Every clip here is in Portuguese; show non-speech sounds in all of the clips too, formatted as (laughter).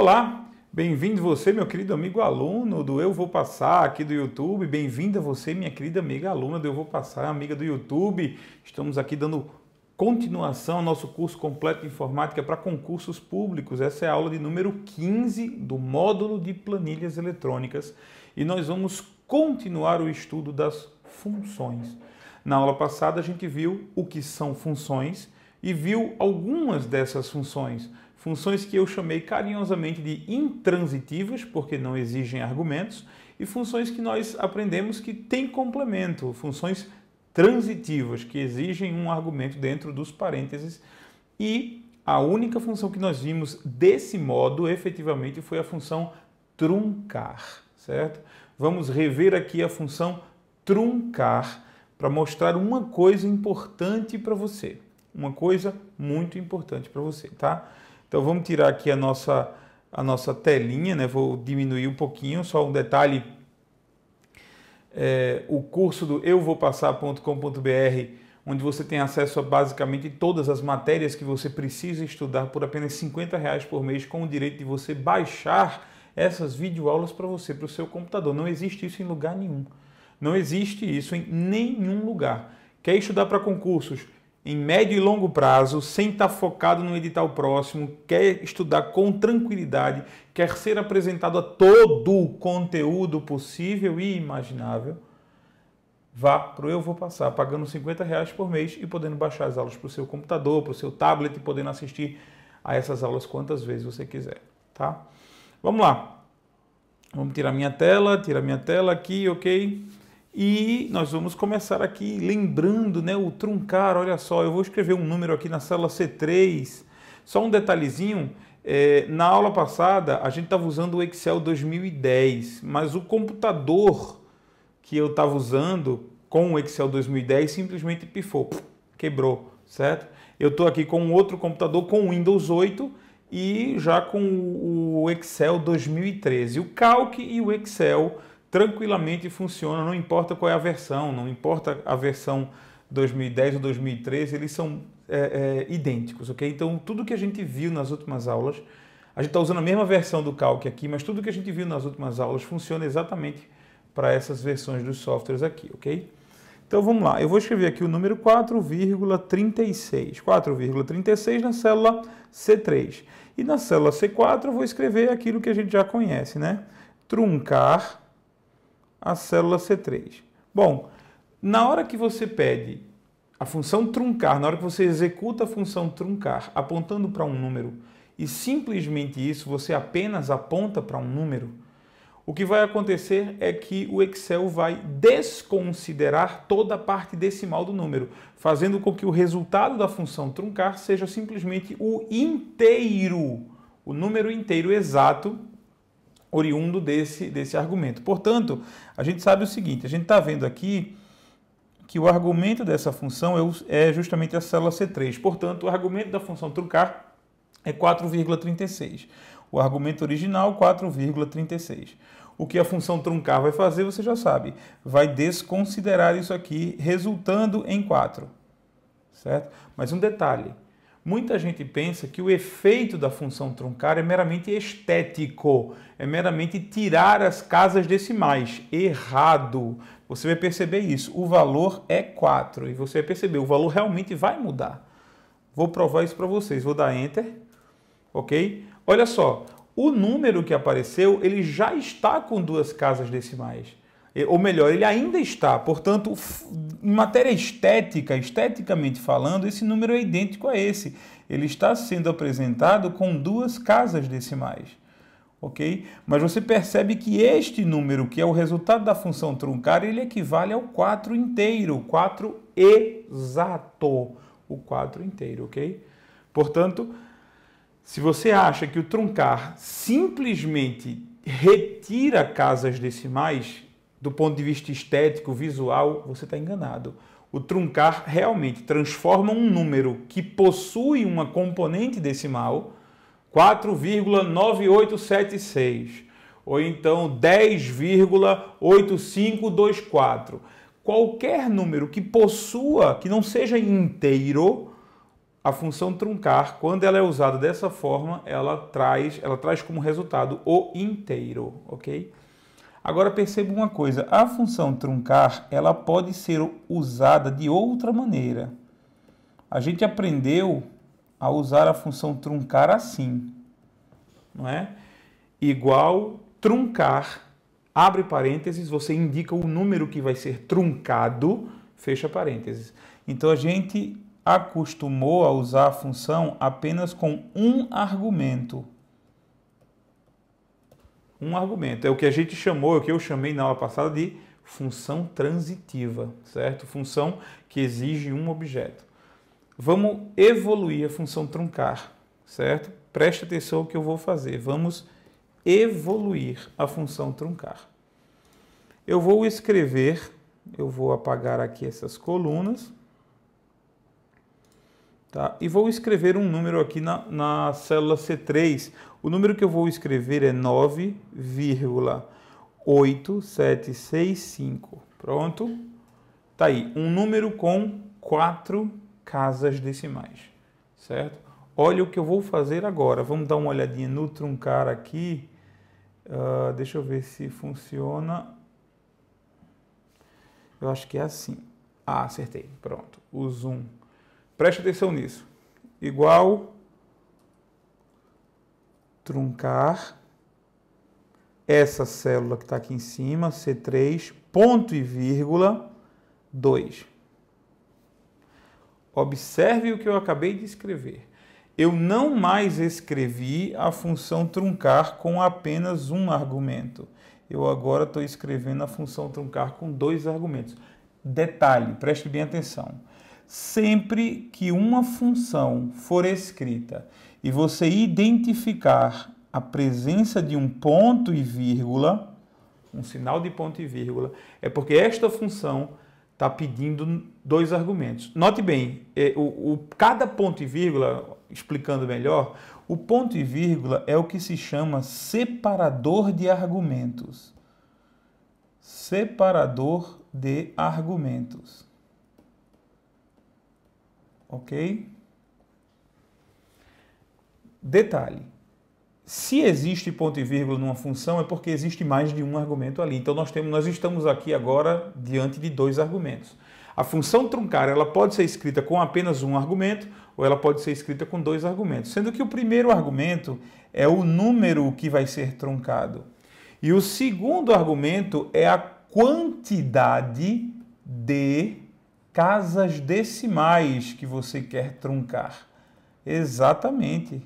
Olá, bem-vindo você, meu querido amigo aluno do Eu Vou Passar aqui do YouTube. Bem-vinda você, minha querida amiga aluna do Eu Vou Passar, amiga do YouTube. Estamos aqui dando continuação ao nosso curso completo de informática para concursos públicos. Essa é a aula de número 15 do módulo de planilhas eletrônicas e nós vamos continuar o estudo das funções. Na aula passada a gente viu o que são funções e viu algumas dessas funções funções que eu chamei carinhosamente de intransitivas, porque não exigem argumentos, e funções que nós aprendemos que têm complemento, funções transitivas, que exigem um argumento dentro dos parênteses. E a única função que nós vimos desse modo efetivamente foi a função truncar, certo? Vamos rever aqui a função truncar para mostrar uma coisa importante para você. Uma coisa muito importante para você, tá? Então vamos tirar aqui a nossa, a nossa telinha, né? vou diminuir um pouquinho, só um detalhe. É, o curso do EuVouPassar.com.br, onde você tem acesso a basicamente todas as matérias que você precisa estudar por apenas 50 reais por mês, com o direito de você baixar essas videoaulas para você, para o seu computador. Não existe isso em lugar nenhum. Não existe isso em nenhum lugar. Quer estudar para concursos? em médio e longo prazo, sem estar tá focado no edital próximo, quer estudar com tranquilidade, quer ser apresentado a todo o conteúdo possível e imaginável, vá para o Eu Vou Passar, pagando 50 reais por mês e podendo baixar as aulas para o seu computador, para o seu tablet e podendo assistir a essas aulas quantas vezes você quiser, tá? Vamos lá. Vamos tirar minha tela, tirar minha tela aqui, ok? E nós vamos começar aqui lembrando né, o truncar. Olha só, eu vou escrever um número aqui na célula C3. Só um detalhezinho: é, na aula passada a gente estava usando o Excel 2010, mas o computador que eu estava usando com o Excel 2010 simplesmente pifou, quebrou, certo? Eu estou aqui com outro computador com Windows 8 e já com o Excel 2013. O Calc e o Excel tranquilamente funciona, não importa qual é a versão, não importa a versão 2010 ou 2013, eles são é, é, idênticos, ok? Então, tudo que a gente viu nas últimas aulas, a gente está usando a mesma versão do Calc aqui, mas tudo que a gente viu nas últimas aulas funciona exatamente para essas versões dos softwares aqui, ok? Então, vamos lá. Eu vou escrever aqui o número 4,36. 4,36 na célula C3. E na célula C4 eu vou escrever aquilo que a gente já conhece, né? Truncar a célula C3. Bom, na hora que você pede a função truncar, na hora que você executa a função truncar apontando para um número e simplesmente isso, você apenas aponta para um número, o que vai acontecer é que o Excel vai desconsiderar toda a parte decimal do número, fazendo com que o resultado da função truncar seja simplesmente o inteiro, o número inteiro exato oriundo desse, desse argumento. Portanto, a gente sabe o seguinte: a gente está vendo aqui que o argumento dessa função é, é justamente a célula C3. Portanto, o argumento da função truncar é 4,36. O argumento original, 4,36. O que a função truncar vai fazer, você já sabe. Vai desconsiderar isso aqui, resultando em 4. Certo? Mas um detalhe. Muita gente pensa que o efeito da função truncar é meramente estético, é meramente tirar as casas decimais. Errado! Você vai perceber isso. O valor é 4 e você vai perceber, o valor realmente vai mudar. Vou provar isso para vocês. Vou dar Enter, ok? Olha só, o número que apareceu, ele já está com duas casas decimais. É, ou melhor, ele ainda está. Portanto, em matéria estética, esteticamente falando, esse número é idêntico a esse. Ele está sendo apresentado com duas casas decimais. Ok? Mas você percebe que este número, que é o resultado da função truncar, ele equivale ao 4 inteiro, o 4 exato, o 4 inteiro, ok? Portanto, se você acha que o truncar simplesmente retira casas decimais, do ponto de vista estético, visual, você está enganado. O truncar realmente transforma um número que possui uma componente decimal, 4,9876, ou então 10,8524. Qualquer número que possua, que não seja inteiro, a função truncar, quando ela é usada dessa forma, ela traz, ela traz como resultado o inteiro, ok? Agora perceba uma coisa, a função truncar, ela pode ser usada de outra maneira. A gente aprendeu a usar a função truncar assim, não é? Igual truncar, abre parênteses, você indica o número que vai ser truncado, fecha parênteses. Então a gente acostumou a usar a função apenas com um argumento, um argumento. É o que a gente chamou, é o que eu chamei na aula passada de função transitiva, certo? Função que exige um objeto. Vamos evoluir a função truncar, certo? Preste atenção ao que eu vou fazer. Vamos evoluir a função truncar. Eu vou escrever, eu vou apagar aqui essas colunas Tá? E vou escrever um número aqui na, na célula C3. O número que eu vou escrever é 9,8765. Pronto? Tá aí, um número com quatro casas decimais, certo? Olha o que eu vou fazer agora. Vamos dar uma olhadinha no truncar aqui. Uh, deixa eu ver se funciona. Eu acho que é assim. Ah, acertei. Pronto. O zoom Preste atenção nisso. Igual truncar essa célula que está aqui em cima, C3, ponto e vírgula 2. Observe o que eu acabei de escrever. Eu não mais escrevi a função truncar com apenas um argumento. Eu agora estou escrevendo a função truncar com dois argumentos. Detalhe, preste bem atenção sempre que uma função for escrita e você identificar a presença de um ponto e vírgula, um sinal de ponto e vírgula, é porque esta função está pedindo dois argumentos. Note bem, é, o, o, cada ponto e vírgula, explicando melhor, o ponto e vírgula é o que se chama separador de argumentos. Separador de argumentos ok? Detalhe: se existe ponto e vírgula numa função é porque existe mais de um argumento ali. Então nós temos, nós estamos aqui agora diante de dois argumentos. A função truncar ela pode ser escrita com apenas um argumento ou ela pode ser escrita com dois argumentos, sendo que o primeiro argumento é o número que vai ser truncado e o segundo argumento é a quantidade de casas decimais que você quer truncar. Exatamente.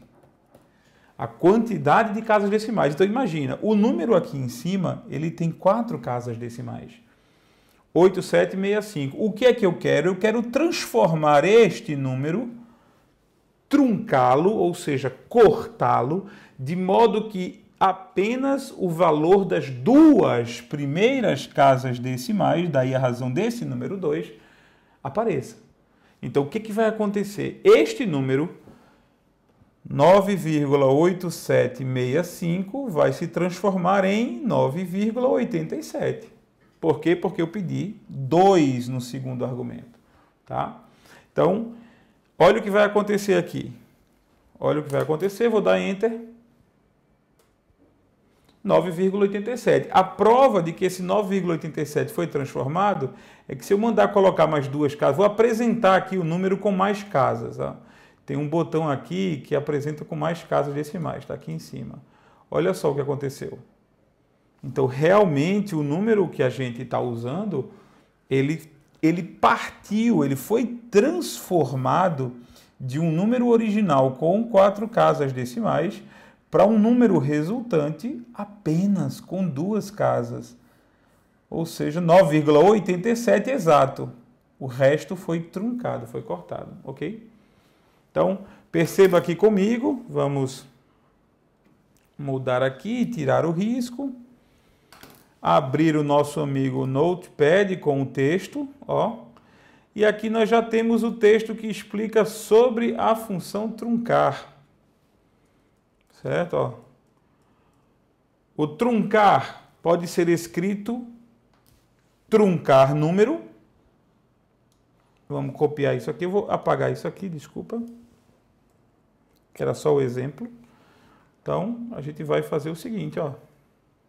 A quantidade de casas decimais. Então imagina, o número aqui em cima, ele tem quatro casas decimais. 8765. O que é que eu quero? Eu quero transformar este número, truncá-lo, ou seja, cortá-lo, de modo que apenas o valor das duas primeiras casas decimais, daí a razão desse número 2, apareça. Então, o que, que vai acontecer? Este número, 9,8765, vai se transformar em 9,87. Por quê? Porque eu pedi 2 no segundo argumento. Tá? Então, olha o que vai acontecer aqui. Olha o que vai acontecer, vou dar Enter. 9,87. A prova de que esse 9,87 foi transformado é que se eu mandar colocar mais duas casas, vou apresentar aqui o número com mais casas. Ó. Tem um botão aqui que apresenta com mais casas decimais, está aqui em cima. Olha só o que aconteceu. Então, realmente, o número que a gente está usando, ele, ele partiu, ele foi transformado de um número original com quatro casas decimais para um número resultante apenas com duas casas, ou seja, 9,87 exato. O resto foi truncado, foi cortado, ok? Então, perceba aqui comigo, vamos mudar aqui, tirar o risco, abrir o nosso amigo Notepad com o texto, ó. E aqui nós já temos o texto que explica sobre a função truncar certo? Ó. O truncar pode ser escrito truncar número. Vamos copiar isso aqui. Eu vou apagar isso aqui, desculpa. Que era só o exemplo. Então, a gente vai fazer o seguinte, ó.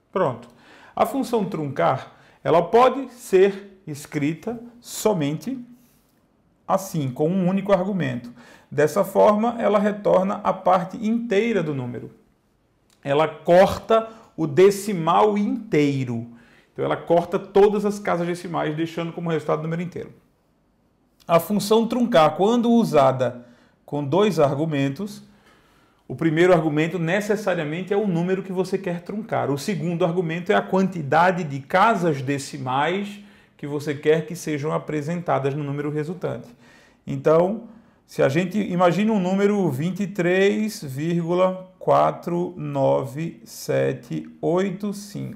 Pronto. A função truncar, ela pode ser escrita somente assim, com um único argumento. Dessa forma, ela retorna a parte inteira do número. Ela corta o decimal inteiro. Então, ela corta todas as casas decimais, deixando como resultado o número inteiro. A função truncar, quando usada com dois argumentos, o primeiro argumento necessariamente é o número que você quer truncar. O segundo argumento é a quantidade de casas decimais que você quer que sejam apresentadas no número resultante. Então, se a gente imagina um número 23,49785,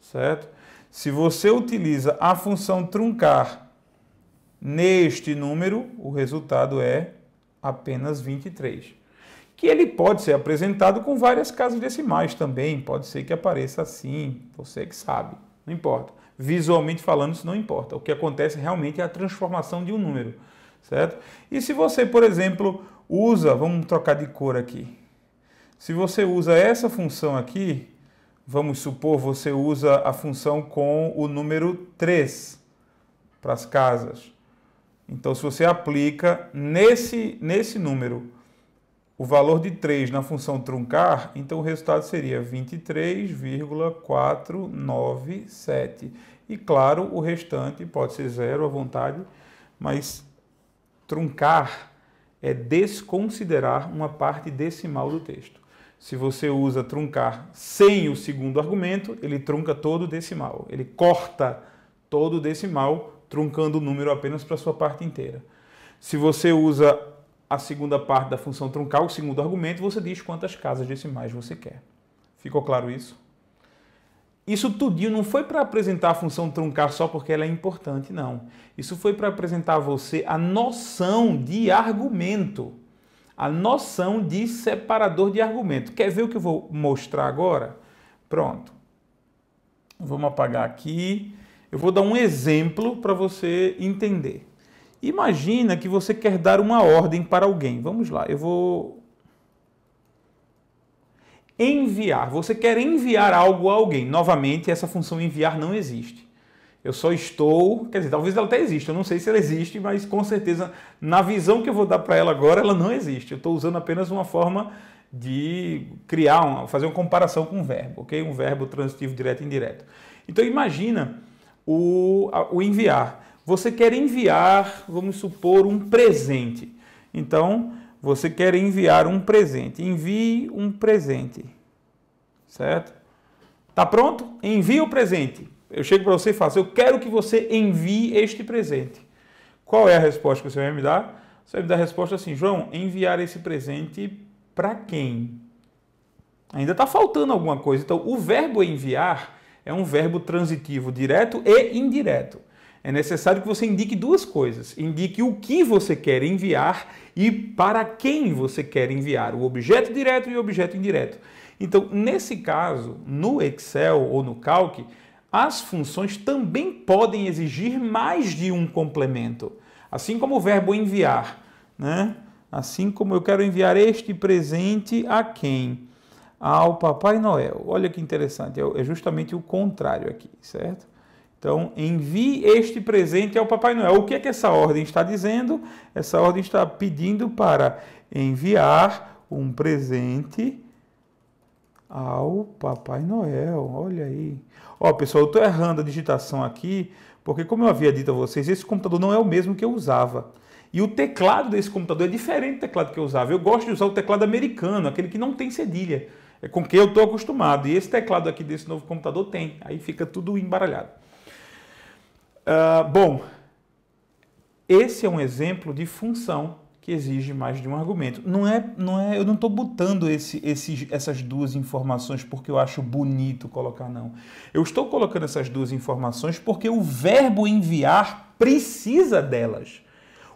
certo? Se você utiliza a função truncar neste número, o resultado é apenas 23. Que ele pode ser apresentado com várias casas decimais também, pode ser que apareça assim, você que sabe, não importa. Visualmente falando, isso não importa. O que acontece realmente é a transformação de um número certo? E se você, por exemplo, usa, vamos trocar de cor aqui. Se você usa essa função aqui, vamos supor você usa a função com o número 3 para as casas. Então, se você aplica nesse, nesse número o valor de 3 na função truncar, então o resultado seria 23,497. E claro, o restante pode ser zero à vontade, mas truncar é desconsiderar uma parte decimal do texto. Se você usa truncar sem o segundo argumento, ele trunca todo o decimal. Ele corta todo o decimal, truncando o número apenas para sua parte inteira. Se você usa a segunda parte da função truncar, o segundo argumento, você diz quantas casas decimais você quer. Ficou claro isso? Isso tudinho não foi para apresentar a função truncar só porque ela é importante, não. Isso foi para apresentar a você a noção de argumento, a noção de separador de argumento. Quer ver o que eu vou mostrar agora? Pronto. Vamos apagar aqui. Eu vou dar um exemplo para você entender. Imagina que você quer dar uma ordem para alguém. Vamos lá, eu vou Enviar. Você quer enviar algo a alguém. Novamente, essa função enviar não existe. Eu só estou. Quer dizer, talvez ela até exista, eu não sei se ela existe, mas com certeza, na visão que eu vou dar para ela agora, ela não existe. Eu estou usando apenas uma forma de criar, uma, fazer uma comparação com um verbo, ok? Um verbo transitivo direto e indireto. Então, imagina o, o enviar. Você quer enviar, vamos supor, um presente. Então, você quer enviar um presente. Envie um presente. Certo? Tá pronto? Envie o presente. Eu chego para você e faço, assim, eu quero que você envie este presente. Qual é a resposta que você vai me dar? Você vai me dar a resposta assim, João, enviar esse presente para quem? Ainda está faltando alguma coisa. Então, o verbo enviar é um verbo transitivo direto e indireto é necessário que você indique duas coisas. Indique o que você quer enviar e para quem você quer enviar, o objeto direto e o objeto indireto. Então, nesse caso, no Excel ou no Calc, as funções também podem exigir mais de um complemento. Assim como o verbo enviar, né? Assim como eu quero enviar este presente a quem? Ao Papai Noel. Olha que interessante, é, é justamente o contrário aqui, certo? Então, envie este presente ao Papai Noel. O que é que essa ordem está dizendo? Essa ordem está pedindo para enviar um presente ao Papai Noel. Olha aí. Ó, pessoal, eu estou errando a digitação aqui, porque como eu havia dito a vocês, esse computador não é o mesmo que eu usava. E o teclado desse computador é diferente do teclado que eu usava. Eu gosto de usar o teclado americano, aquele que não tem cedilha, é com que eu estou acostumado. E esse teclado aqui desse novo computador tem. Aí fica tudo embaralhado. Ah, bom, esse é um exemplo de função que exige mais de um argumento. Não é, não é, eu não estou botando esse, esses, essas duas informações porque eu acho bonito colocar, não. Eu estou colocando essas duas informações porque o verbo enviar precisa delas.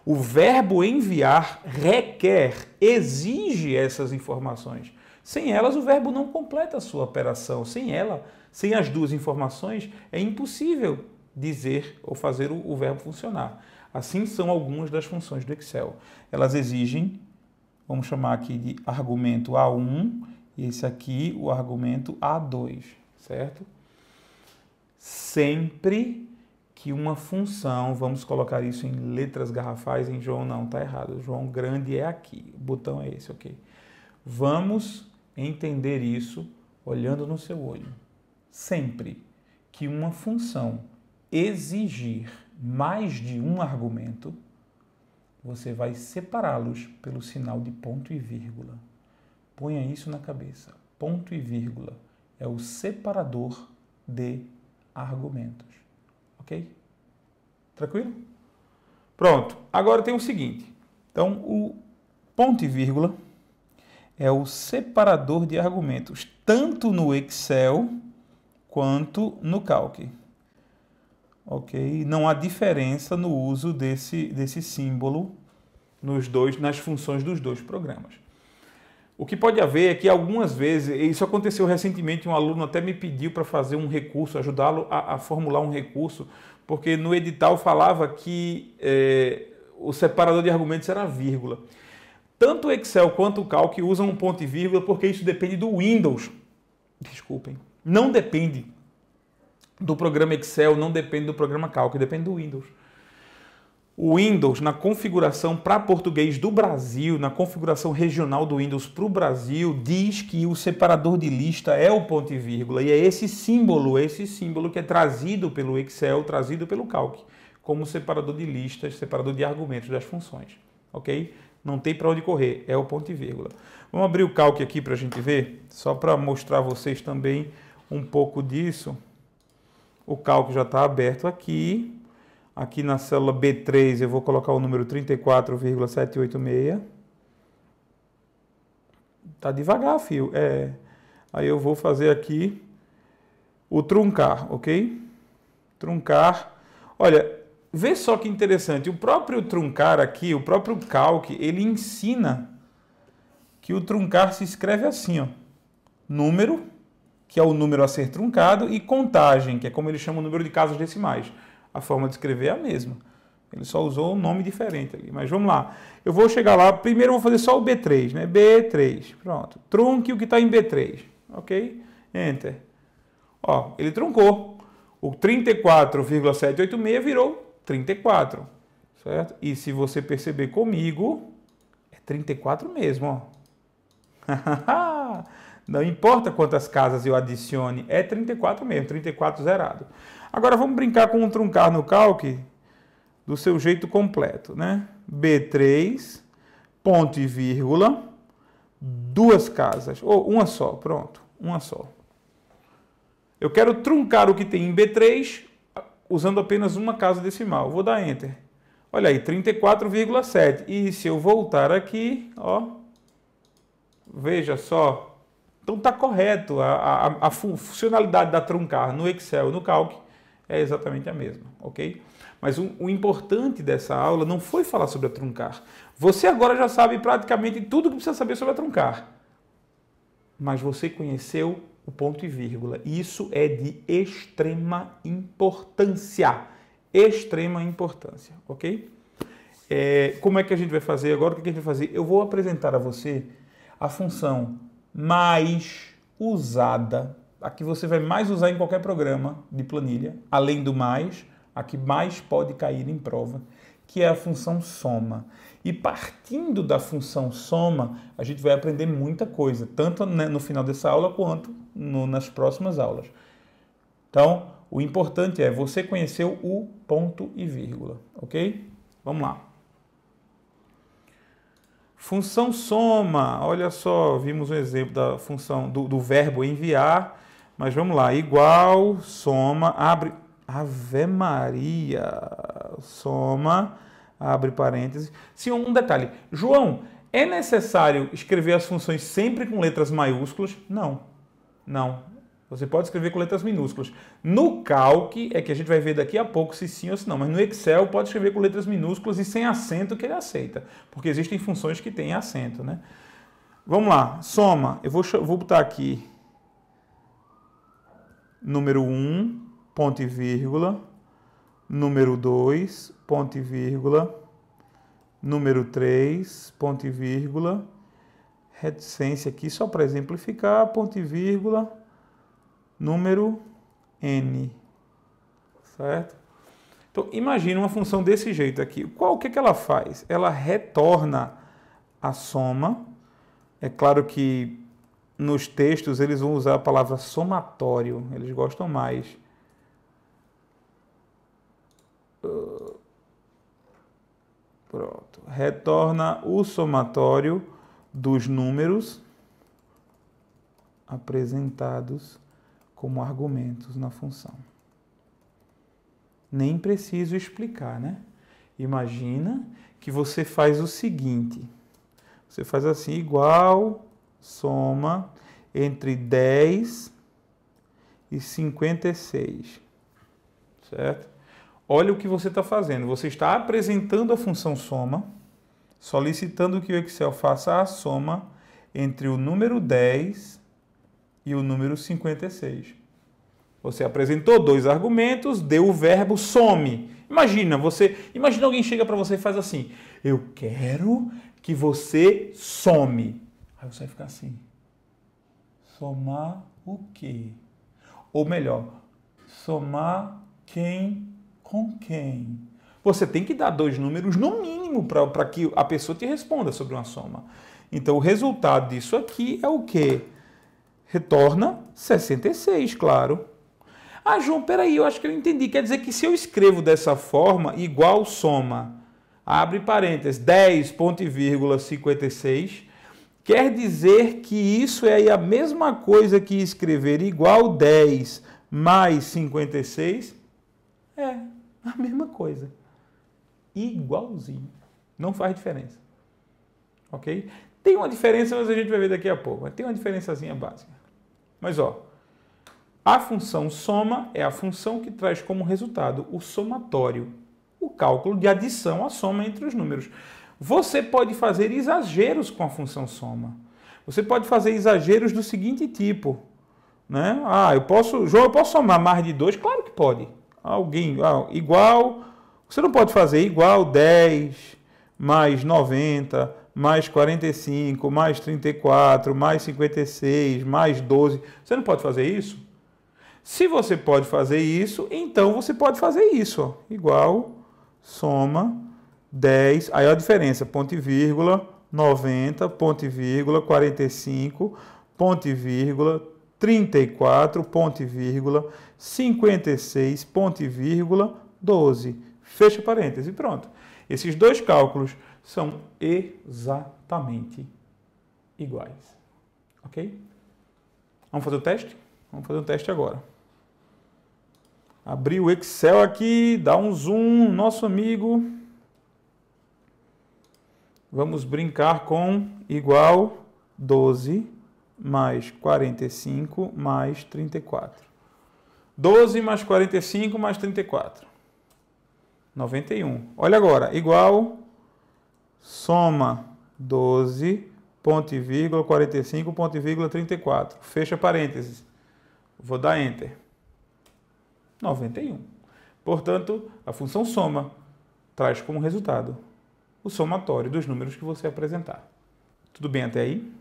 O verbo enviar requer, exige essas informações. Sem elas, o verbo não completa a sua operação. Sem ela, sem as duas informações, é impossível dizer ou fazer o, o verbo funcionar. Assim são algumas das funções do Excel. Elas exigem, vamos chamar aqui de argumento A1 e esse aqui o argumento A2, certo? Sempre que uma função, vamos colocar isso em letras garrafais, em João não, tá errado. João grande é aqui, o botão é esse, ok? Vamos entender isso olhando no seu olho. Sempre que uma função exigir mais de um argumento, você vai separá-los pelo sinal de ponto e vírgula. Ponha isso na cabeça. Ponto e vírgula é o separador de argumentos. Ok? Tranquilo? Pronto. Agora tem o seguinte. Então, o ponto e vírgula é o separador de argumentos, tanto no Excel quanto no Calc ok? Não há diferença no uso desse, desse símbolo nos dois, nas funções dos dois programas. O que pode haver é que algumas vezes, isso aconteceu recentemente, um aluno até me pediu para fazer um recurso, ajudá-lo a, a, formular um recurso, porque no edital falava que é, o separador de argumentos era vírgula. Tanto o Excel quanto o Calc usam um ponto e vírgula porque isso depende do Windows. Desculpem, não depende do programa Excel não depende do programa Calc, depende do Windows. O Windows, na configuração para português do Brasil, na configuração regional do Windows para o Brasil, diz que o separador de lista é o ponto e vírgula. E é esse símbolo, esse símbolo que é trazido pelo Excel, trazido pelo Calc, como separador de listas, separador de argumentos das funções. Ok? Não tem para onde correr, é o ponto e vírgula. Vamos abrir o Calc aqui para a gente ver, só para mostrar a vocês também um pouco disso. O cálculo já está aberto aqui. Aqui na célula B3 eu vou colocar o número 34,786. Tá devagar, fio. É. Aí eu vou fazer aqui o truncar, ok? Truncar. Olha, vê só que interessante. O próprio truncar aqui, o próprio calc ele ensina que o truncar se escreve assim, ó. Número que é o número a ser truncado, e contagem, que é como ele chama o número de casos decimais. A forma de escrever é a mesma. Ele só usou um nome diferente ali. Mas vamos lá. Eu vou chegar lá. Primeiro eu vou fazer só o B3, né? B3. Pronto. Trunque o que está em B3. Ok? Enter. Ó, ele truncou. O 34,786 virou 34. Certo? E se você perceber comigo, é 34 mesmo, ó. (laughs) Não importa quantas casas eu adicione, é 34 mesmo, 34 zerado. Agora vamos brincar com um truncar no calque do seu jeito completo, né? B3, ponto e vírgula, duas casas, ou uma só, pronto, uma só. Eu quero truncar o que tem em B3 usando apenas uma casa decimal. Vou dar Enter. Olha aí, 34,7. E se eu voltar aqui, ó, veja só, então está correto, a, a, a, funcionalidade da truncar no Excel no Calc é exatamente a mesma, ok? Mas o, o importante dessa aula não foi falar sobre a truncar. Você agora já sabe praticamente tudo o que precisa saber sobre a truncar. Mas você conheceu o ponto e vírgula. Isso é de extrema importância. Extrema importância, ok? É, como é que a gente vai fazer agora? O que a gente vai fazer? Eu vou apresentar a você a função mais usada, a que você vai mais usar em qualquer programa de planilha, além do mais, a que mais pode cair em prova, que é a função soma. E partindo da função soma, a gente vai aprender muita coisa, tanto né, no final dessa aula quanto no, nas próximas aulas. Então, o importante é você conhecer o ponto e vírgula, ok? Vamos lá. Função soma, olha só, vimos um exemplo da função do, do verbo enviar, mas vamos lá, igual, soma, abre, Ave Maria, soma, abre parênteses. Sim, um detalhe, João, é necessário escrever as funções sempre com letras maiúsculas? Não, não. Você pode escrever com letras minúsculas. No Calc, é que a gente vai ver daqui a pouco se sim ou se não, mas no Excel pode escrever com letras minúsculas e sem acento que ele aceita, porque existem funções que têm acento, né? Vamos lá, soma. Eu vou, vou botar aqui número 1, ponto e vírgula, número 2, ponto e vírgula, número 3, ponto e vírgula, reticência aqui só para exemplificar, ponto e vírgula, número n, certo? Então, imagine uma função desse jeito aqui. Qual, o que, é que ela faz? Ela retorna a soma. É claro que nos textos eles vão usar a palavra somatório, eles gostam mais. Pronto. Retorna o somatório dos números apresentados como argumentos na função. Nem preciso explicar, né? Imagina que você faz o seguinte: você faz assim, igual soma entre 10 e 56, certo? Olha o que você está fazendo. Você está apresentando a função soma, solicitando que o Excel faça a soma entre o número 10 e o número 56. Você apresentou dois argumentos, deu o verbo some. Imagina, você, imagina alguém chega para você e faz assim: "Eu quero que você some". Aí você vai ficar assim: "Somar o quê?" Ou melhor, somar quem com quem? Você tem que dar dois números no mínimo para que a pessoa te responda sobre uma soma. Então o resultado disso aqui é o quê? retorna 66, claro. Ah, João, peraí, eu acho que eu entendi. Quer dizer que se eu escrevo dessa forma, igual soma, abre parênteses, 10,56, ponto e quer dizer que isso é a mesma coisa que escrever igual 10 mais 56? É, a mesma coisa. Igualzinho. Não faz diferença. Ok? Tem uma diferença, mas a gente vai ver daqui a pouco. Mas tem uma diferençazinha básica. Mas ó, a função soma é a função que traz como resultado o somatório, o cálculo de adição à soma entre os números. Você pode fazer exageros com a função soma. Você pode fazer exageros do seguinte tipo, né? Ah, eu posso, João, eu posso somar mais de 2? Claro que pode. Alguém, ah, igual, você não pode fazer igual 10 mais 90 mais 45, mais 34, mais 56, mais 12. Você não pode fazer isso? Se você pode fazer isso, então você pode fazer isso. Ó. Igual, soma, 10. Aí a diferença, ponto e vírgula, 90, ponto e vírgula, 45, ponto e vírgula, 34, ponto e vírgula, 56, ponto e vírgula, 12. Fecha parênteses e pronto. Esses dois cálculos são exatamente iguais. Ok? Vamos fazer o teste? Vamos fazer o teste agora. Abri o Excel aqui, dá um zoom, nosso amigo. Vamos brincar com igual 12 mais 45 mais 34. 12 mais 45 mais 34. 91. Olha agora, igual soma 12, ponto e vírgula, 45, ponto e vírgula, 34. Fecha parênteses. Vou dar Enter. 91. Portanto, a função soma traz como resultado o somatório dos números que você apresentar. Tudo bem até aí?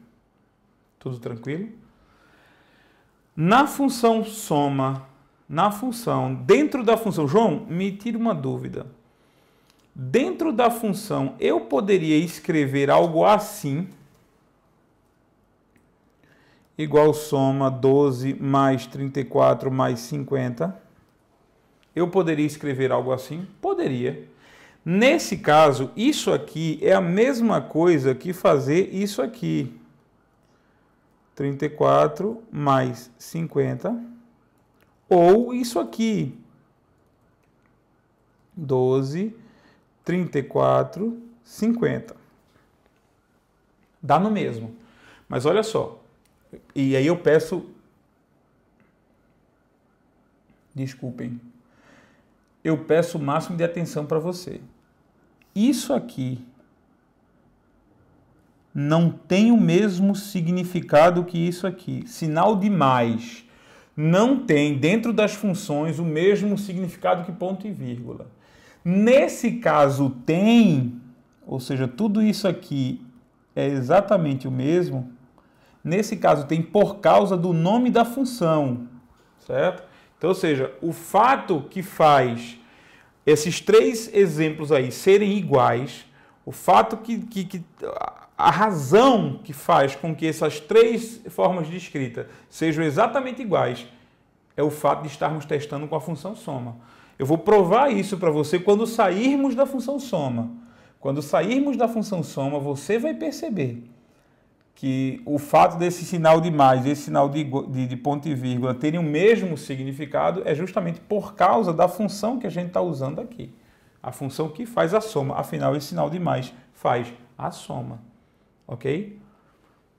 Tudo tranquilo? Na função soma, na função, dentro da função, João, me tira uma dúvida. Dentro da função, eu poderia escrever algo assim, igual soma 12 mais 34 mais 50. Eu poderia escrever algo assim? Poderia. Nesse caso, isso aqui é a mesma coisa que fazer isso aqui. 34 mais 50. Ou isso aqui. 12 34, 50. Dá no mesmo. Mas olha só. E aí eu peço. Desculpem. Eu peço o máximo de atenção para você. Isso aqui não tem o mesmo significado que isso aqui. Sinal de mais não tem dentro das funções o mesmo significado que ponto e vírgula. Nesse caso, tem, ou seja, tudo isso aqui é exatamente o mesmo. Nesse caso, tem por causa do nome da função, certo? Então, ou seja, o fato que faz esses três exemplos aí serem iguais, o fato que, que, que a razão que faz com que essas três formas de escrita sejam exatamente iguais é o fato de estarmos testando com a função soma. Eu vou provar isso para você quando sairmos da função soma. Quando sairmos da função soma, você vai perceber que o fato desse sinal de mais e esse sinal de, de, de, ponto e vírgula terem o mesmo significado é justamente por causa da função que a gente está usando aqui. A função que faz a soma. Afinal, esse sinal de mais faz a soma. Ok?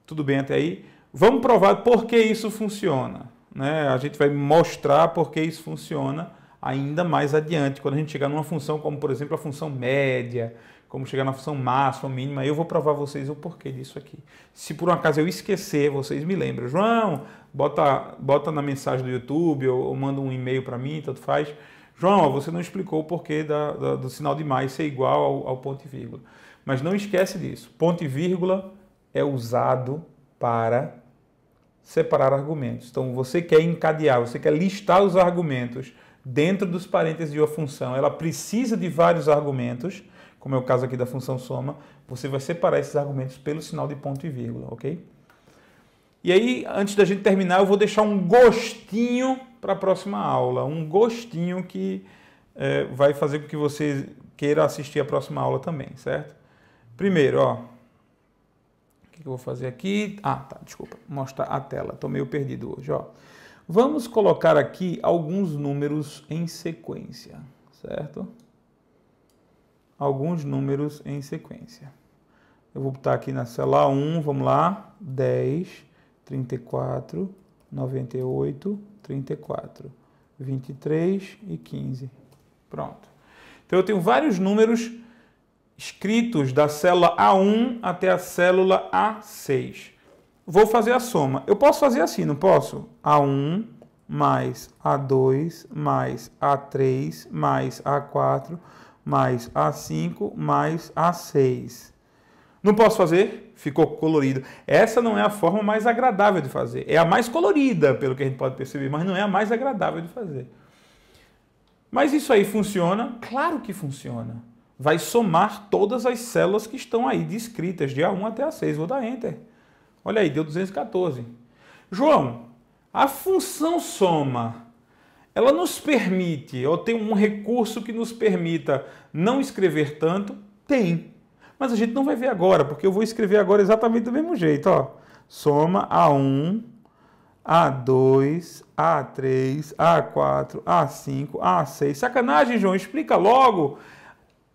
Tudo bem até aí? Vamos provar por que isso funciona. Né? A gente vai mostrar por que isso funciona ainda mais adiante, quando a gente chegar numa função como, por exemplo, a função média, como chegar na função máxima, mínima, eu vou provar vocês o porquê disso aqui. Se por um acaso eu esquecer, vocês me lembram. João, bota, bota na mensagem do YouTube ou, ou manda um e-mail para mim, tanto faz. João, você não explicou o porquê da, da, do sinal de mais ser igual ao, ao ponto e vírgula. Mas não esquece disso. Ponto e vírgula é usado para separar argumentos. Então, você quer encadear, você quer listar os argumentos dentro dos parênteses de uma função, ela precisa de vários argumentos, como é o caso aqui da função soma, você vai separar esses argumentos pelo sinal de ponto e vírgula, ok? E aí, antes da gente terminar, eu vou deixar um gostinho para a próxima aula, um gostinho que é, vai fazer com que você queira assistir a próxima aula também, certo? Primeiro, ó, o que eu vou fazer aqui? Ah, tá, desculpa, mostrar a tela, estou meio perdido hoje, ó. Vamos colocar aqui alguns números em sequência, certo? Alguns números em sequência. Eu vou botar aqui na célula 1, vamos lá, 10, 34, 98, 34, 23 e 15. Pronto. Então eu tenho vários números escritos da célula A1 até a célula A6 vou fazer a soma. Eu posso fazer assim, não posso? A1 mais A2 mais A3 mais A4 mais A5 mais A6. Não posso fazer? Ficou colorido. Essa não é a forma mais agradável de fazer. É a mais colorida, pelo que a gente pode perceber, mas não é a mais agradável de fazer. Mas isso aí funciona? Claro que funciona. Vai somar todas as células que estão aí descritas, de A1 até A6. Vou dar Enter. Olha aí, deu 214. João, a função soma, ela nos permite, ou tem um recurso que nos permita não escrever tanto? Tem. Mas a gente não vai ver agora, porque eu vou escrever agora exatamente do mesmo jeito. Ó. Soma A1, A2, A3, A4, A5, A6. Sacanagem, João, explica logo.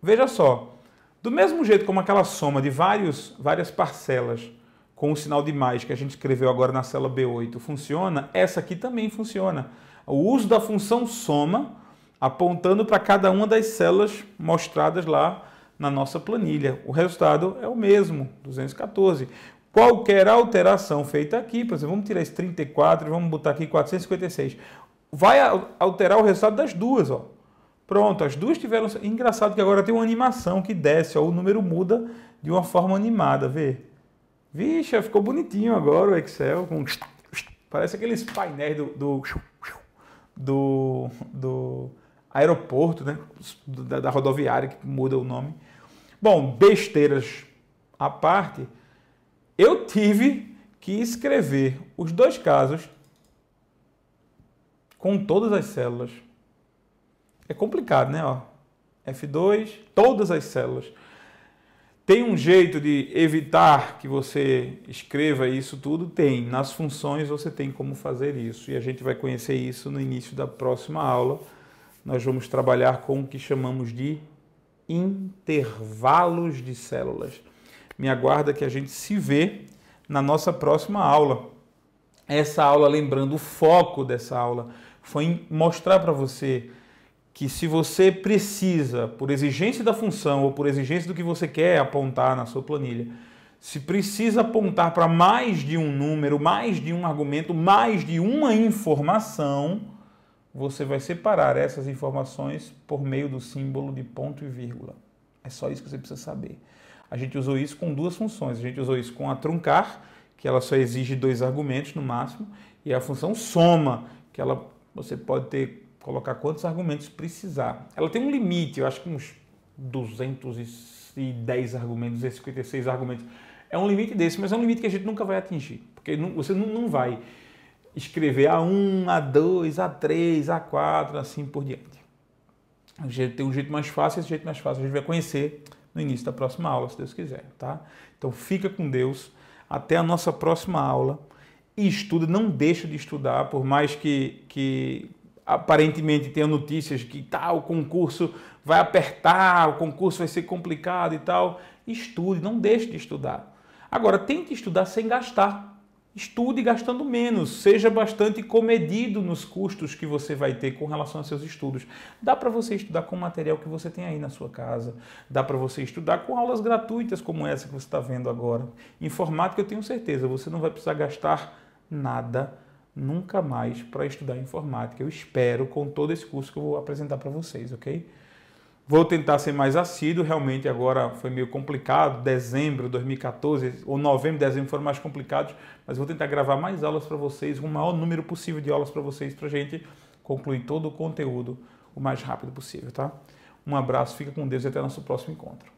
Veja só, do mesmo jeito como aquela soma de vários, várias parcelas com o sinal de mais que a gente escreveu agora na célula B8 funciona, essa aqui também funciona. O uso da função soma apontando para cada uma das células mostradas lá na nossa planilha. O resultado é o mesmo, 214. Qualquer alteração feita aqui, por exemplo, vamos tirar esse 34 e vamos botar aqui 456. Vai alterar o resultado das duas, ó. Pronto, as duas tiveram. Engraçado que agora tem uma animação que desce, ó, o número muda de uma forma animada, vê? Vixe, ficou bonitinho agora o Excel. Com... Parece aqueles painéis do, do, do, do aeroporto, né? Da, da rodoviária que muda o nome. Bom, besteiras à parte, eu tive que escrever os dois casos com todas as células. É complicado, né? Ó, F2, todas as células. Tem um jeito de evitar que você escreva isso tudo? Tem. Nas funções você tem como fazer isso. E a gente vai conhecer isso no início da próxima aula. Nós vamos trabalhar com o que chamamos de intervalos de células. Me aguarda que a gente se vê na nossa próxima aula. Essa aula, lembrando, o foco dessa aula foi mostrar para você que se você precisa, por exigência da função ou por exigência do que você quer apontar na sua planilha, se precisa apontar para mais de um número, mais de um argumento, mais de uma informação, você vai separar essas informações por meio do símbolo de ponto e vírgula. É só isso que você precisa saber. A gente usou isso com duas funções. A gente usou isso com a truncar, que ela só exige dois argumentos no máximo, e a função soma, que ela você pode ter colocar quantos argumentos precisar. Ela tem um limite, eu acho que uns 210 argumentos, 256 argumentos. É um limite desse, mas é um limite que a gente nunca vai atingir. Porque não, você não, não vai escrever A1, A2, A3, A4, assim por diante. Tem um jeito mais fácil, esse jeito mais fácil a gente vai conhecer no início da próxima aula, se Deus quiser, tá? Então fica com Deus, até a nossa próxima aula e estuda, não deixa de estudar, por mais que, que aparentemente tenho notícias que tal tá, concurso vai apertar, o concurso vai ser complicado e tal, estude, não deixe de estudar. Agora, tente estudar sem gastar. Estude gastando menos, seja bastante comedido nos custos que você vai ter com relação aos seus estudos. Dá para você estudar com o material que você tem aí na sua casa, dá para você estudar com aulas gratuitas como essa que você está vendo agora. Informática, eu tenho certeza, você não vai precisar gastar nada nunca mais para estudar informática. Eu espero com todo esse curso que eu vou apresentar para vocês, ok? Vou tentar ser mais assíduo, realmente agora foi meio complicado, dezembro de 2014, ou novembro, dezembro foram mais complicados, mas vou tentar gravar mais aulas para vocês, o maior número possível de aulas para vocês, para a gente concluir todo o conteúdo o mais rápido possível, tá? Um abraço, fica com Deus e até nosso próximo encontro.